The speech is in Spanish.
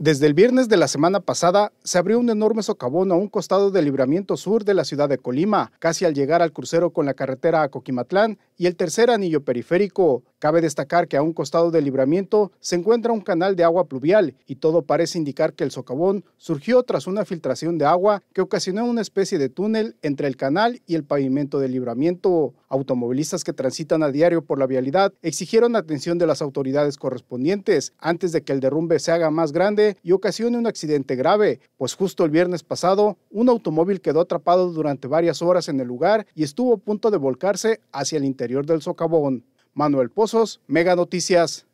Desde el viernes de la semana pasada se abrió un enorme socavón a un costado del libramiento sur de la ciudad de Colima, casi al llegar al crucero con la carretera a Coquimatlán y el tercer anillo periférico, Cabe destacar que a un costado del libramiento se encuentra un canal de agua pluvial y todo parece indicar que el socavón surgió tras una filtración de agua que ocasionó una especie de túnel entre el canal y el pavimento del libramiento. Automovilistas que transitan a diario por la vialidad exigieron atención de las autoridades correspondientes antes de que el derrumbe se haga más grande y ocasione un accidente grave, pues justo el viernes pasado un automóvil quedó atrapado durante varias horas en el lugar y estuvo a punto de volcarse hacia el interior del socavón. Manuel Pozos, Mega Noticias.